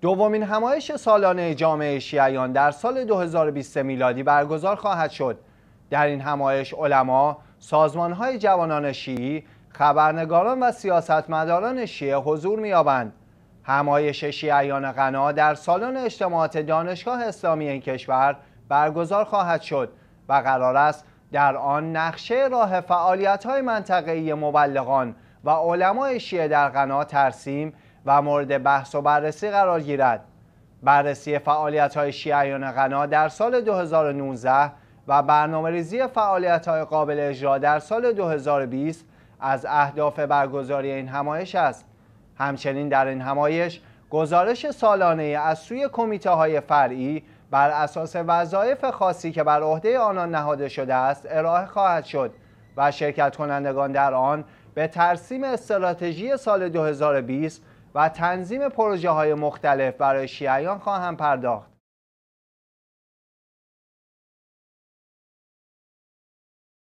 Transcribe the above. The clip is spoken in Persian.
دومین همایش سالانه جامعه شیعیان در سال 2023 میلادی برگزار خواهد شد. در این همایش علما، سازمانهای جوانان شیعی، خبرنگاران و سیاستمداران شیعه حضور می‌یابند. همایش شیعیان غنا در سالن اجتماعات دانشگاه اسلامی این کشور برگزار خواهد شد و قرار است در آن نقشه راه فعالیت‌های منطقه‌ای مبلغان و علمای شیعه در غنا ترسیم و مورد بحث و بررسی قرار گیرد بررسی فعالیت های شیعیان غنا در سال 2019 و برنامه ریزی فعالیت های قابل اجرا در سال 2020 از اهداف برگزاری این همایش است همچنین در این همایش گزارش سالانه از سوی کمیته های فرعی بر اساس وظایف خاصی که بر عهده آنان نهاده شده است ارائه خواهد شد و شرکت کنندگان در آن به ترسیم استراتژی سال 2020 و تنظیم پروژه های مختلف برای شیعیان خواهم پرداخت